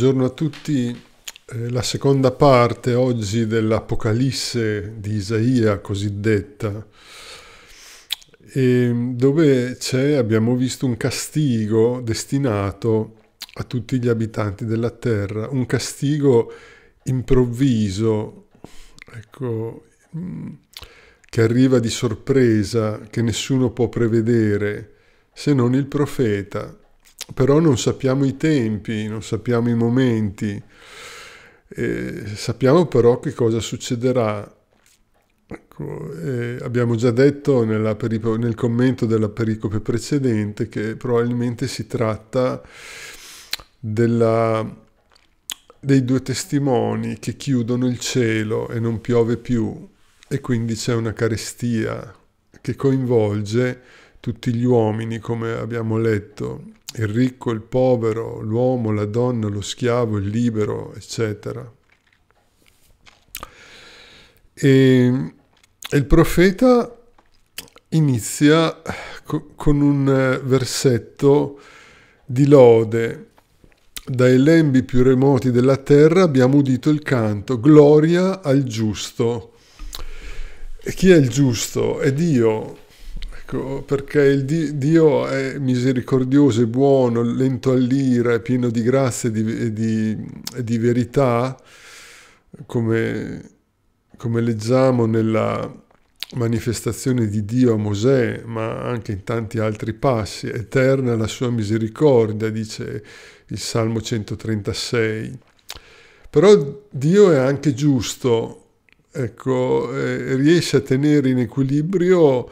Buongiorno a tutti. Eh, la seconda parte oggi dell'Apocalisse di Isaia cosiddetta, ehm, dove c'è, abbiamo visto, un castigo destinato a tutti gli abitanti della terra, un castigo improvviso, ecco, che arriva di sorpresa, che nessuno può prevedere, se non il profeta però non sappiamo i tempi, non sappiamo i momenti, eh, sappiamo però che cosa succederà. Ecco, eh, abbiamo già detto perico- nel commento della pericope precedente che probabilmente si tratta della, dei due testimoni che chiudono il cielo e non piove più e quindi c'è una carestia che coinvolge tutti gli uomini, come abbiamo letto il ricco, il povero, l'uomo, la donna, lo schiavo, il libero, eccetera. E, il profeta inizia con un eh, versetto di lode. Dai lembi più remoti della terra abbiamo udito il canto, gloria al giusto. E chi è il giusto? È Dio, Ecco, perché il di- Dio è misericordioso e buono, lento all'ira, pieno di grazia e di, e di, e di verità, come, come leggiamo nella manifestazione di Dio a Mosè, ma anche in tanti altri passi. Eterna la sua misericordia, dice il Salmo 136. Però Dio è anche giusto, ecco, eh, riesce a tenere in equilibrio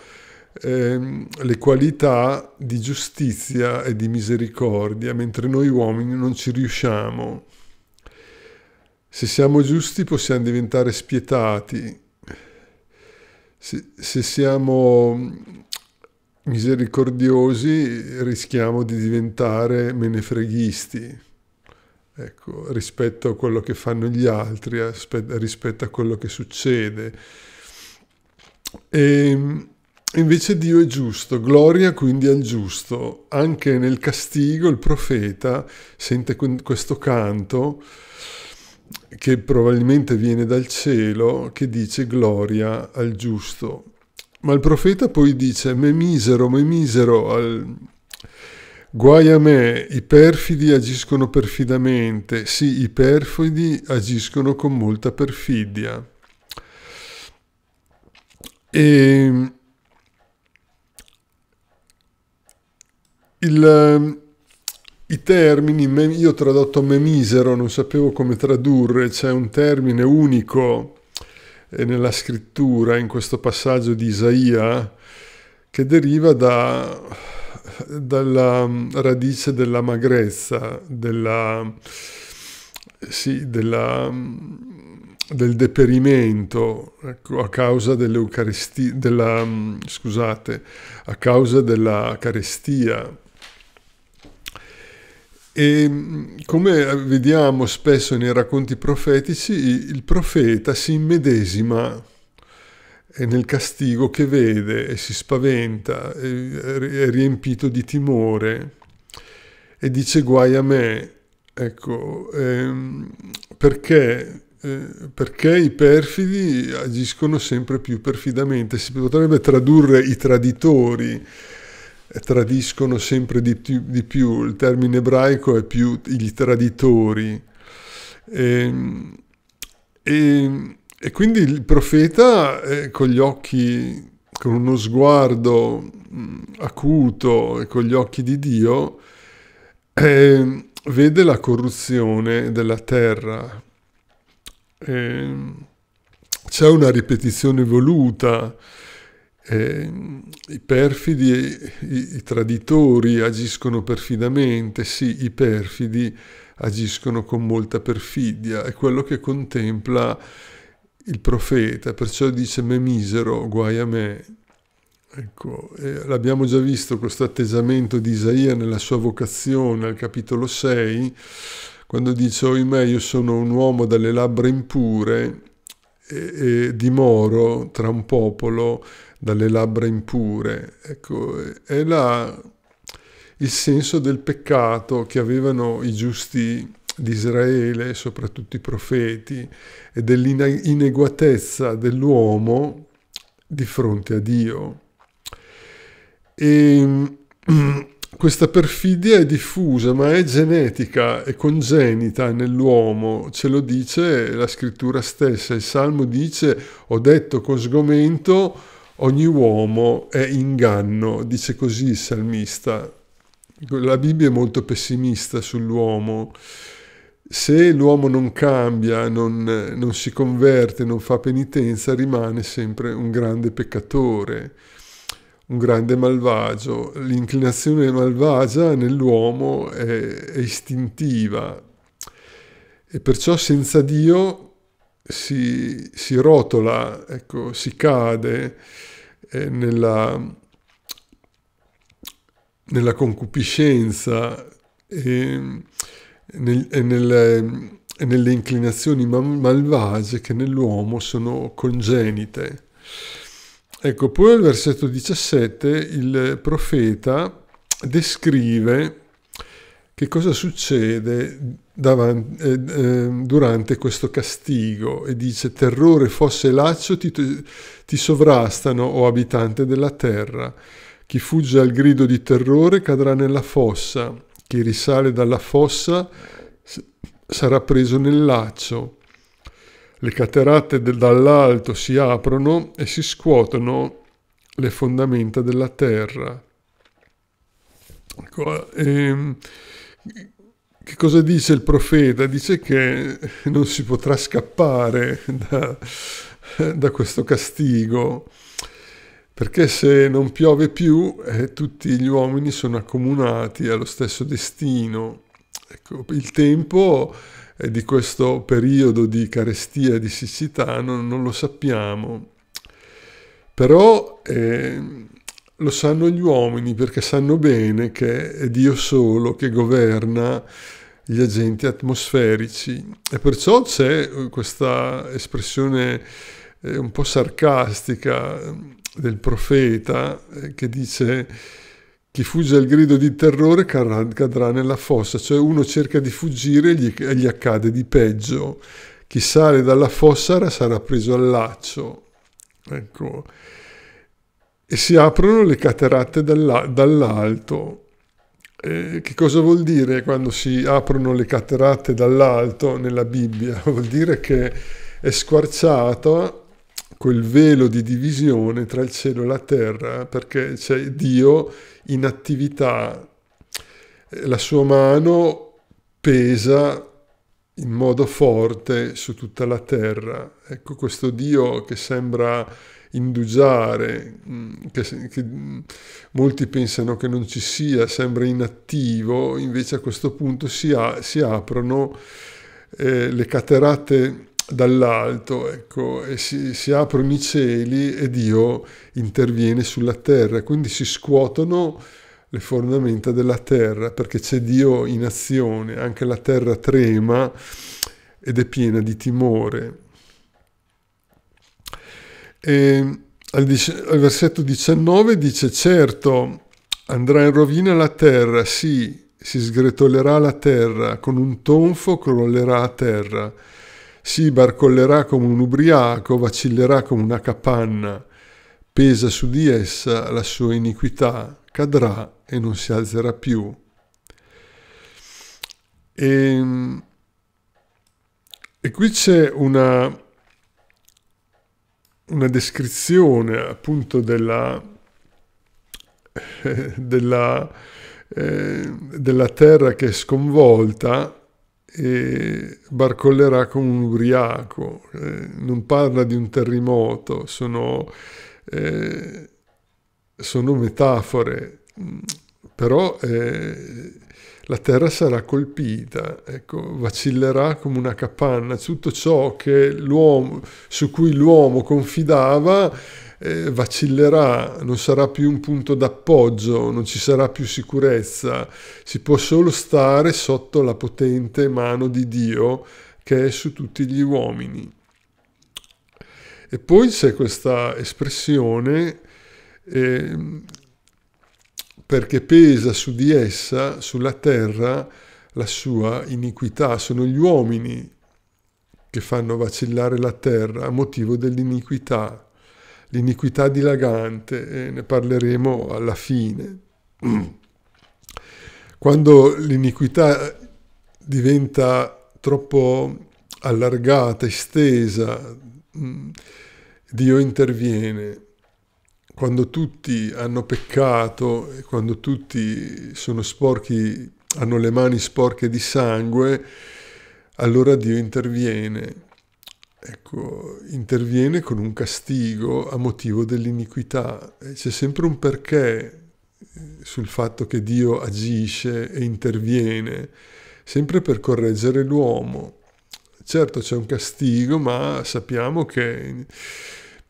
eh, le qualità di giustizia e di misericordia, mentre noi uomini non ci riusciamo. Se siamo giusti possiamo diventare spietati, se, se siamo misericordiosi rischiamo di diventare menefreghisti. Ecco, rispetto a quello che fanno gli altri, rispetto a quello che succede. E, ehm, Invece Dio è giusto, gloria quindi al giusto. Anche nel castigo il profeta sente questo canto che probabilmente viene dal cielo che dice gloria al giusto. Ma il profeta poi dice me misero, me misero, al... guai a me, i perfidi agiscono perfidamente, sì, i perfidi agiscono con molta perfidia. E ehm, il, ehm, i termini, io ho tradotto memisero, non sapevo come tradurre, c'è un termine unico eh, nella scrittura, in questo passaggio di Isaia, che deriva da, dalla mm, radice della magrezza, della, sì, della, mm, del deperimento ecco, a causa dell'Eucaristia, della, mm, scusate, a causa della carestia e mm, come vediamo spesso nei racconti profetici, il profeta si immedesima nel castigo che vede e si spaventa, è riempito di timore e dice guai a me, ecco, ehm, perché, eh, perché i perfidi agiscono sempre più perfidamente, si potrebbe tradurre i traditori tradiscono sempre di, di più, il termine ebraico è più i traditori. E, ehm, e, ehm, e, quindi il profeta eh, con gli occhi, con uno sguardo mh, mm, acuto e con gli occhi di Dio, eh, vede la corruzione della terra. Eh, c'è una ripetizione voluta eh, i perfidi, i, i traditori agiscono perfidamente, sì, i perfidi agiscono con molta perfidia, è quello che contempla il profeta, perciò dice me misero, guai a me. Ecco, eh, l'abbiamo già visto questo attesamento di Isaia nella sua vocazione al capitolo 6, quando dice, oh oimè, io sono un uomo dalle labbra impure e, e dimoro tra un popolo dalle labbra impure. Ecco, è la, il senso del peccato che avevano i giusti di Israele, soprattutto i profeti, e dell'ineguatezza dell'uomo di fronte a Dio. E questa perfidia è diffusa, ma è genetica, è congenita nell'uomo, ce lo dice la scrittura stessa. Il Salmo dice, ho detto con sgomento, ogni uomo è inganno, dice così il salmista. La Bibbia è molto pessimista sull'uomo. Se l'uomo non cambia, non, non si converte, non fa penitenza, rimane sempre un grande peccatore, un grande malvagio. L'inclinazione malvagia nell'uomo è, è istintiva e perciò senza Dio si, si rotola, ecco, si cade eh, nella, nella, concupiscenza e, nel, e nel, nelle inclinazioni malvagie che nell'uomo sono congenite. Ecco, poi al versetto 17 il profeta descrive che cosa succede davanti, eh, eh, durante questo castigo e dice terrore, fosse e laccio ti, ti sovrastano, o abitante della terra. Chi fugge al grido di terrore cadrà nella fossa, chi risale dalla fossa sarà preso nel laccio. Le cateratte del, dall'alto si aprono e si scuotono le fondamenta della terra. Ecco, ehm, che cosa dice il profeta? Dice che non si potrà scappare da, da questo castigo, perché se non piove più eh, tutti gli uomini sono accomunati allo stesso destino. Ecco, il tempo eh, di questo periodo di carestia, di siccità, non, non lo sappiamo. Però eh, lo sanno gli uomini perché sanno bene che è Dio solo che governa gli agenti atmosferici e perciò c'è eh, questa espressione eh, un po' sarcastica mm, del profeta eh, che dice chi fugge al grido di terrore cadrà nella fossa, cioè uno cerca di fuggire e gli accade di peggio, chi sale dalla fossa sarà preso al laccio. Ecco. E si aprono le cataratte dall'alto eh, che cosa vuol dire quando si aprono le cataratte dall'alto nella Bibbia? Vuol dire che è squarciato quel velo di divisione tra il cielo e la terra, perché c'è Dio in attività, la sua mano pesa in modo forte su tutta la terra. Ecco questo Dio che sembra indugiare, mm, che, che, mm, molti pensano che non ci sia, sembra inattivo, invece a questo punto si, a, si aprono eh, le caterate dall'alto, ecco, e si, si, aprono i cieli e Dio interviene sulla terra, quindi si scuotono le fondamenta della terra, perché c'è Dio in azione, anche la terra trema ed è piena di timore. E al, al versetto 19 dice, certo andrà in rovina la terra, sì, si sgretolerà la terra, con un tonfo crollerà a terra, sì, barcollerà come un ubriaco, vacillerà come una capanna, pesa su di essa la sua iniquità, cadrà e non si alzerà più. E, ehm, e qui c'è una, una descrizione appunto della, della, eh, della terra che è sconvolta e barcollerà come un ubriaco, eh, non parla di un terremoto, sono, eh, sono metafore, però eh, la terra sarà colpita, ecco, vacillerà come una capanna, tutto ciò su cui l'uomo confidava eh, vacillerà, non sarà più un punto d'appoggio, non ci sarà più sicurezza, si può solo stare sotto la potente mano di Dio che è su tutti gli uomini. E poi c'è questa espressione eh, perché pesa su di essa, sulla terra, la sua iniquità. Sono gli uomini che fanno vacillare la terra a motivo dell'iniquità, l'iniquità dilagante, e ne parleremo alla fine. Quando l'iniquità diventa troppo allargata, estesa, mm, Dio interviene quando tutti hanno peccato, e quando tutti sono sporchi, hanno le mani sporche di sangue, allora Dio interviene. Ecco, interviene con un castigo a motivo dell'iniquità. C'è sempre un perché eh, sul fatto che Dio agisce e interviene, sempre per correggere l'uomo. Certo c'è un castigo, ma sappiamo che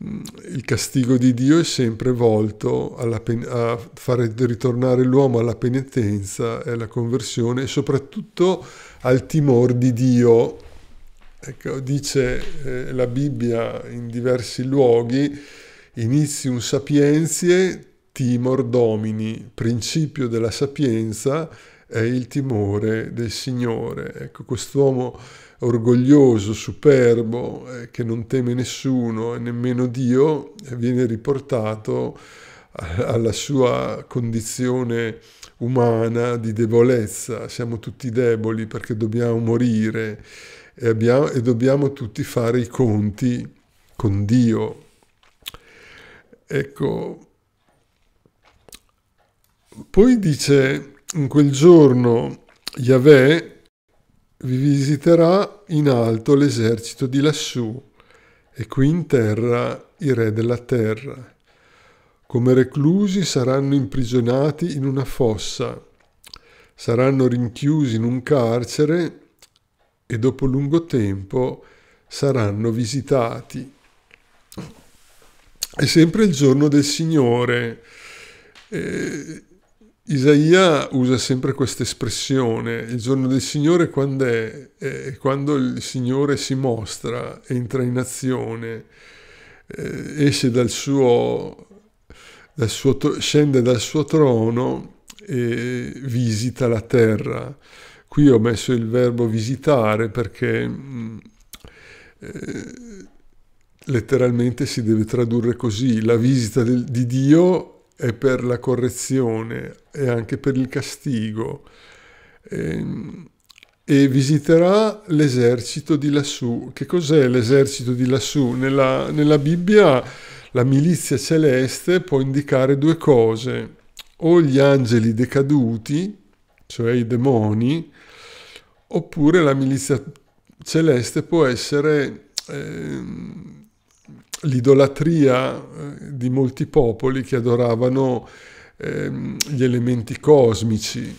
Mm, il castigo di Dio è sempre volto pen- a fare ritornare l'uomo alla penitenza e alla conversione e soprattutto al timore di Dio. Ecco, dice eh, la Bibbia in diversi luoghi, inizium sapientiae, timor domini, principio della sapienza è il timore del Signore. Ecco, quest'uomo orgoglioso, superbo, eh, che non teme nessuno e nemmeno Dio, viene riportato alla sua condizione umana di debolezza. Siamo tutti deboli perché dobbiamo morire e, abbiamo, e dobbiamo tutti fare i conti con Dio. Ecco, poi dice in quel giorno Yahweh vi visiterà in alto l'esercito di lassù e qui in terra i re della terra. Come reclusi saranno imprigionati in una fossa, saranno rinchiusi in un carcere e dopo lungo tempo saranno visitati. È sempre il giorno del Signore. Eh, Isaia usa sempre questa espressione, il giorno del Signore quando è? è quando il Signore si mostra, entra in azione, eh, esce dal suo, dal suo, scende dal suo trono e visita la terra. Qui ho messo il verbo visitare perché mh, mm, eh, letteralmente si deve tradurre così, la visita del, di Dio e per la correzione e anche per il castigo ehm, e visiterà l'esercito di lassù. Che cos'è l'esercito di lassù? Nella, nella, Bibbia la milizia celeste può indicare due cose, o gli angeli decaduti, cioè i demoni, oppure la milizia celeste può essere eh, l'idolatria eh, di molti popoli che adoravano ehm, gli elementi cosmici.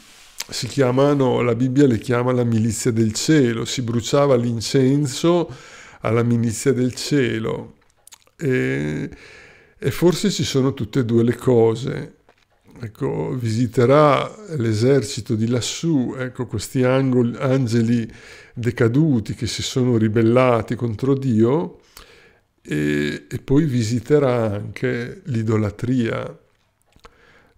Si chiamano, la Bibbia le chiama la milizia del cielo, si bruciava l'incenso alla milizia del cielo. E, e forse ci sono tutte e due le cose. Ecco, visiterà l'esercito di lassù, ecco, questi angoli, angeli decaduti che si sono ribellati contro Dio, e, e poi visiterà anche l'idolatria,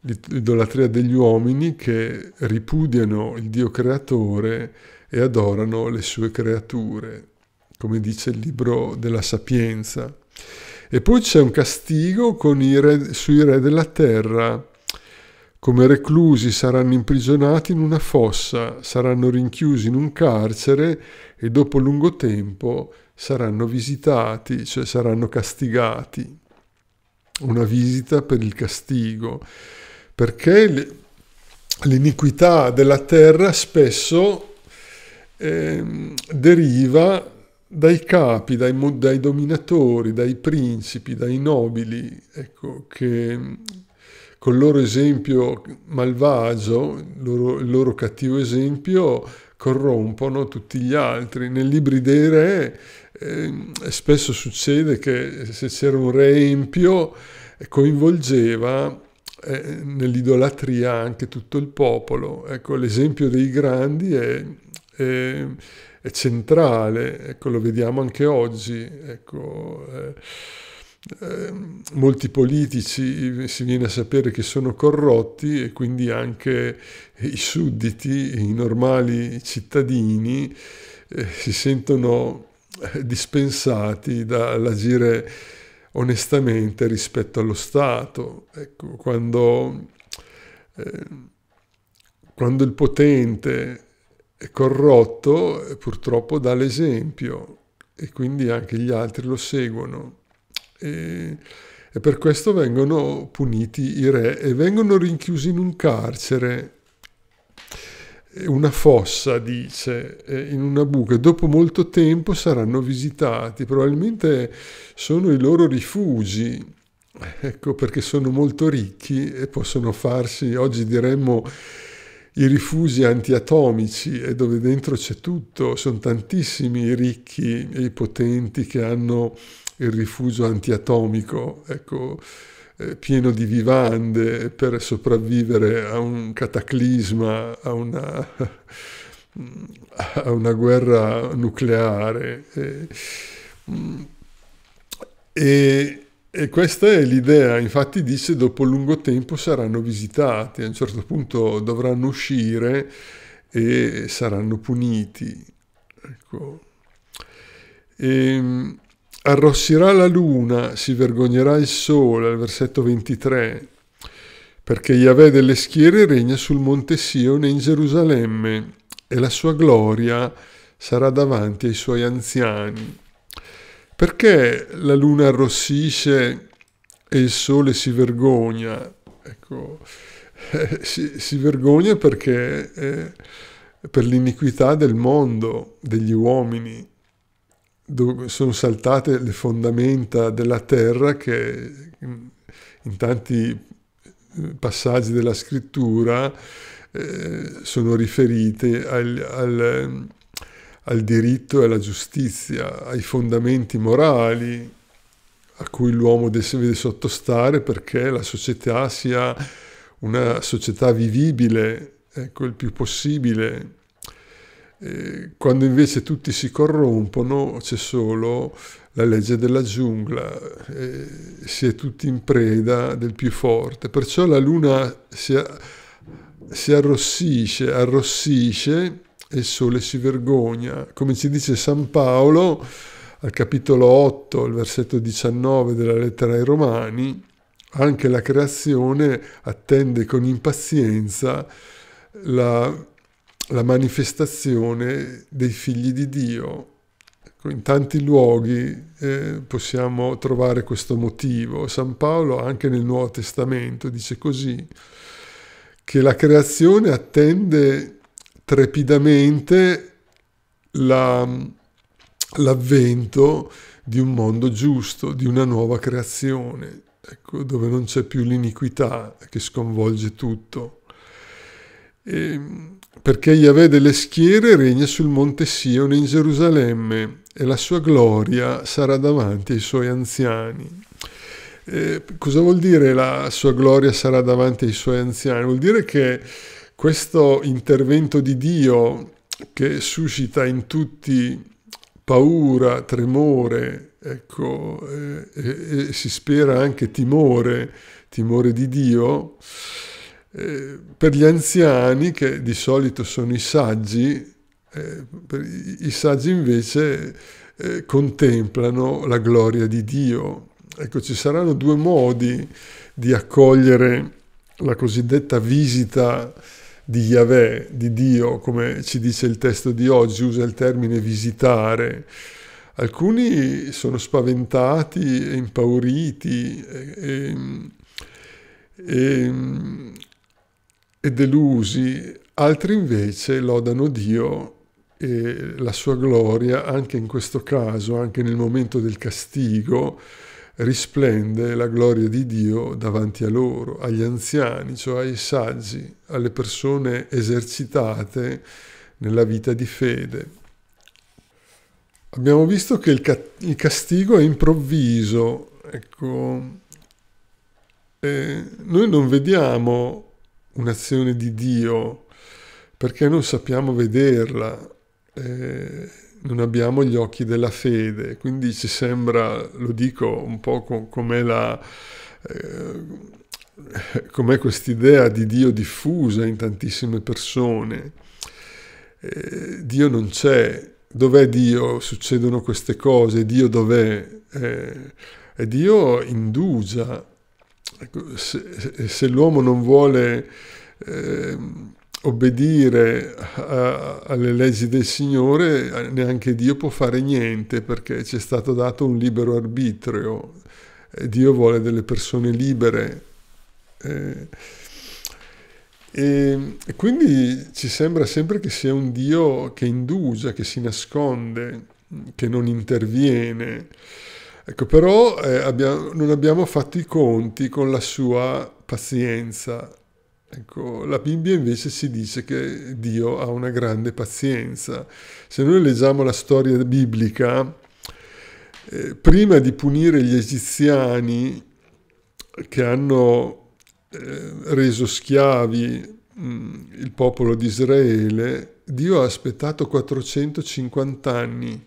l'idolatria degli uomini che ripudiano il Dio creatore e adorano le sue creature, come dice il libro della Sapienza. E poi c'è un castigo re, sui re della terra. Come reclusi saranno imprigionati in una fossa, saranno rinchiusi in un carcere e dopo lungo tempo saranno visitati, cioè saranno castigati. Una visita per il castigo, perché l'iniquità della terra spesso eh, deriva dai capi, dai, dai, dominatori, dai principi, dai nobili, ecco, che col loro esempio malvagio, il loro, il loro cattivo esempio, corrompono tutti gli altri. Nei libri dei re Ehm, spesso succede che se c'era un re empio eh, coinvolgeva eh, nell'idolatria anche tutto il popolo. Ecco, l'esempio dei grandi è, è, è centrale, ecco, lo vediamo anche oggi. Ecco, eh, eh, molti politici eh, si viene a sapere che sono corrotti e quindi anche i sudditi, i normali cittadini eh, si sentono eh, dispensati dall'agire onestamente rispetto allo Stato. Ecco, quando, eh, quando il potente è corrotto, eh, purtroppo dà l'esempio e quindi anche gli altri lo seguono. E, e per questo vengono puniti i re e vengono rinchiusi in un carcere eh, una fossa, dice, eh, in una buca, dopo molto tempo saranno visitati, probabilmente sono i loro rifugi, ecco perché sono molto ricchi e possono farsi, oggi diremmo, i rifugi antiatomici e dove dentro c'è tutto, sono tantissimi i ricchi e i potenti che hanno il rifugio antiatomico, ecco, eh, pieno di vivande per sopravvivere a un cataclisma, a una, a una guerra nucleare. E, mm, e, e questa è l'idea, infatti dice dopo lungo tempo saranno visitati, a un certo punto dovranno uscire e saranno puniti. Ecco. E, ehm, Arrossirà la luna, si vergognerà il sole, al versetto 23, perché Yahweh delle schiere regna sul monte Sion e in Gerusalemme e la sua gloria sarà davanti ai suoi anziani. Perché la luna arrossisce e il sole si vergogna? Ecco, eh, si, si, vergogna perché eh, per l'iniquità del mondo, degli uomini dove sono saltate le fondamenta della terra che mm, in tanti eh, passaggi della scrittura eh, sono riferite al, al, al diritto e alla giustizia, ai fondamenti morali a cui l'uomo deve sottostare perché la società sia una società vivibile, ecco, il più possibile, eh, quando invece tutti si corrompono c'è solo la legge della giungla, eh, si è tutti in preda del più forte. Perciò la luna si, si arrossisce, arrossisce e il sole si vergogna. Come ci dice San Paolo al capitolo 8, al versetto 19 della lettera ai Romani, anche la creazione attende con impazienza la la manifestazione dei figli di Dio. Ecco, in tanti luoghi eh, possiamo trovare questo motivo. San Paolo anche nel Nuovo Testamento dice così, che la creazione attende trepidamente la, l'avvento di un mondo giusto, di una nuova creazione, ecco, dove non c'è più l'iniquità che sconvolge tutto. E, ehm, perché Yahweh delle schiere regna sul monte Sion in Gerusalemme e la sua gloria sarà davanti ai suoi anziani. Eh, cosa vuol dire la sua gloria sarà davanti ai suoi anziani? Vuol dire che questo intervento di Dio che suscita in tutti paura, tremore, ecco, eh, e, e si spera anche timore, timore di Dio, eh, per gli anziani, che di solito sono i saggi, eh, i saggi invece eh, contemplano la gloria di Dio. Ecco, ci saranno due modi di accogliere la cosiddetta visita di Yahweh, di Dio, come ci dice il testo di oggi, usa il termine visitare. Alcuni sono spaventati e impauriti e, e e delusi, altri invece lodano Dio e la sua gloria anche in questo caso, anche nel momento del castigo, risplende la gloria di Dio davanti a loro, agli anziani, cioè ai saggi, alle persone esercitate nella vita di fede. Abbiamo visto che il, castigo è improvviso, ecco, noi non vediamo un'azione di Dio perché non sappiamo vederla, eh, non abbiamo gli occhi della fede, quindi ci sembra, lo dico un po' com'è la... Eh, com'è quest'idea di Dio diffusa in tantissime persone. Eh, Dio non c'è, dov'è Dio? Succedono queste cose, Dio dov'è? Eh, e Dio indugia Ecco, se, se l'uomo non vuole eh, obbedire a, alle leggi del Signore, neanche Dio può fare niente perché ci è stato dato un libero arbitrio. Eh, Dio vuole delle persone libere. Eh, e, e quindi ci sembra sempre che sia un Dio che indugia, che si nasconde, che non interviene. Ecco, però eh, abbiamo, non abbiamo fatto i conti con la sua pazienza. Ecco, la Bibbia invece si dice che Dio ha una grande pazienza. Se noi leggiamo la storia biblica, eh, prima di punire gli egiziani che hanno eh, reso schiavi mh, mm, il popolo di Israele, Dio ha aspettato 450 anni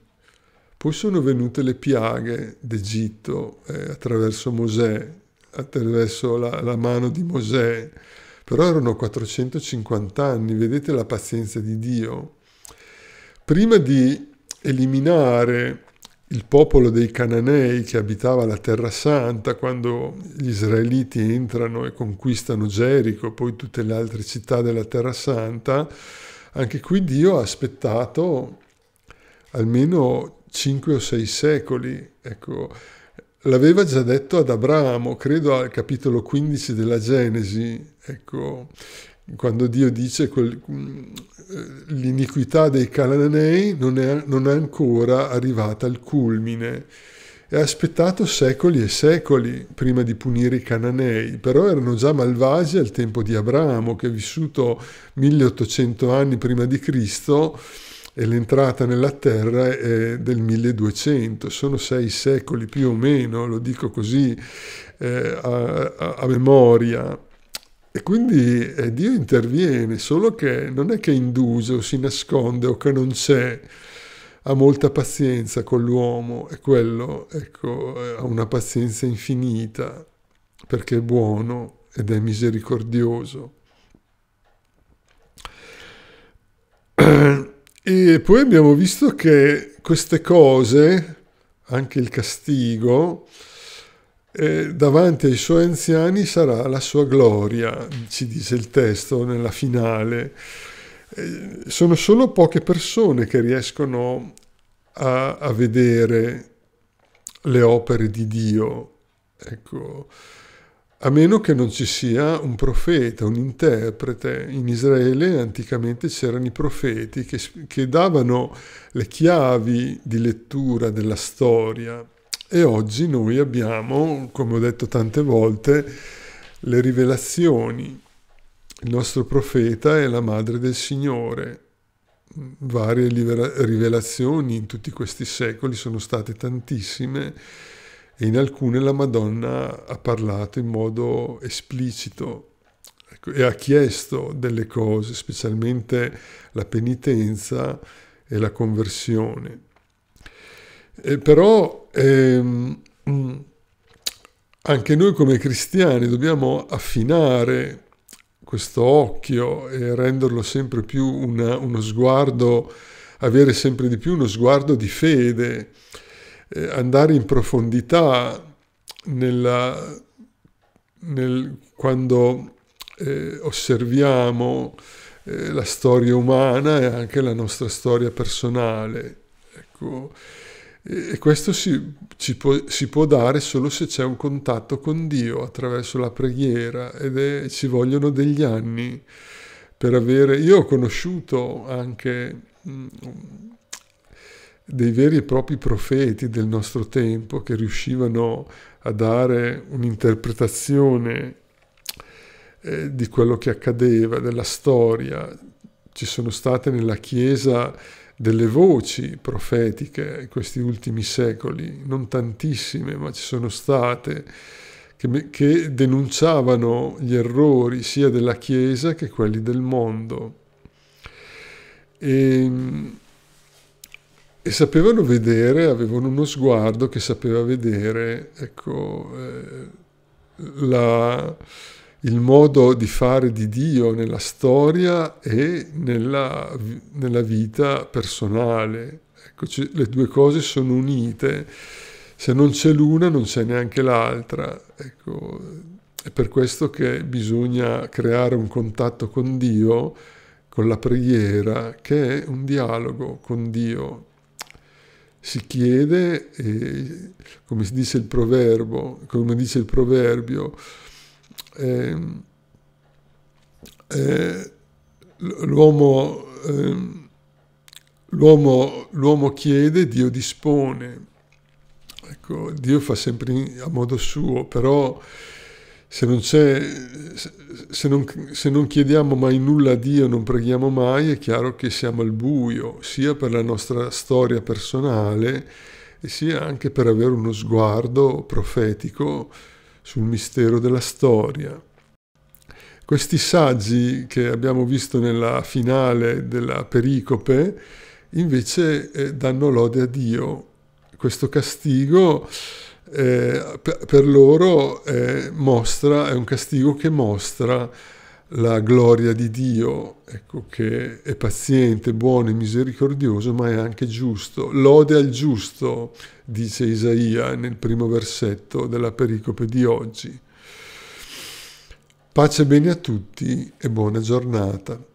poi sono venute le piaghe d'Egitto eh, attraverso Mosè, attraverso la, la mano di Mosè, però erano 450 anni, vedete la pazienza di Dio. Prima di eliminare il popolo dei Cananei che abitava la Terra Santa quando gli israeliti entrano e conquistano Gerico, poi tutte le altre città della Terra Santa, anche qui Dio ha aspettato almeno 5 o 6 secoli. Ecco, l'aveva già detto ad Abramo, credo al capitolo 15 della Genesi, ecco, quando Dio dice quel, mm, eh, l'iniquità dei cananei non è, non è ancora arrivata al culmine. E ha aspettato secoli e secoli prima di punire i cananei, però erano già malvagi al tempo di Abramo, che è vissuto 1800 anni prima di Cristo, e l'entrata nella terra è del 1200, sono sei secoli più o meno, lo dico così eh, a, a, a, memoria. E quindi eh, Dio interviene, solo che non è che induce o si nasconde o che non c'è, ha molta pazienza con l'uomo, è quello, ecco, eh, ha una pazienza infinita, perché è buono ed è misericordioso. E poi abbiamo visto che queste cose, anche il castigo, eh, davanti ai suoi anziani sarà la sua gloria, ci dice il testo nella finale. Eh, sono solo poche persone che riescono a, a vedere le opere di Dio. Ecco, a meno che non ci sia un profeta, un interprete. In Israele anticamente c'erano i profeti che, che davano le chiavi di lettura della storia e oggi noi abbiamo, come ho detto tante volte, le rivelazioni. Il nostro profeta è la madre del Signore. Varie rivelazioni in tutti questi secoli sono state tantissime e in alcune la Madonna ha parlato in modo esplicito ecco, e ha chiesto delle cose, specialmente la penitenza e la conversione. E però ehm, mm, anche noi come cristiani dobbiamo affinare questo occhio e renderlo sempre più una, uno sguardo, avere sempre di più uno sguardo di fede, eh, andare in profondità nella, nel, quando eh, osserviamo eh, la storia umana e anche la nostra storia personale. Ecco. E questo si, può, si può dare solo se c'è un contatto con Dio attraverso la preghiera ed è, ci vogliono degli anni per avere... Io ho conosciuto anche mm, dei veri e propri profeti del nostro tempo che riuscivano a dare un'interpretazione eh, di quello che accadeva, della storia. Ci sono state nella Chiesa delle voci profetiche in questi ultimi secoli, non tantissime, ma ci sono state, che, che denunciavano gli errori sia della Chiesa che quelli del mondo. E, ehm, e sapevano vedere, avevano uno sguardo che sapeva vedere ecco, eh, la, il modo di fare di Dio nella storia e nella, nella vita personale. Ecco, le due cose sono unite. Se non c'è l'una non c'è neanche l'altra. Ecco, è per questo che bisogna creare un contatto con Dio, con la preghiera, che è un dialogo con Dio si chiede, e, come dice il proverbio, come dice il proverbio ehm, eh, eh, l'uomo, eh, l'uomo, l'uomo chiede, Dio dispone. Ecco, Dio fa sempre a modo suo, però se non, se, non, se non, chiediamo mai nulla a Dio, non preghiamo mai, è chiaro che siamo al buio, sia per la nostra storia personale, sia anche per avere uno sguardo profetico sul mistero della storia. Questi saggi che abbiamo visto nella finale della pericope, invece eh, danno lode a Dio. Questo castigo eh, per loro eh, mostra, è un castigo che mostra la gloria di Dio, ecco, che è paziente, buono e misericordioso, ma è anche giusto. Lode al giusto, dice Isaia nel primo versetto della pericope di oggi. Pace bene a tutti e buona giornata.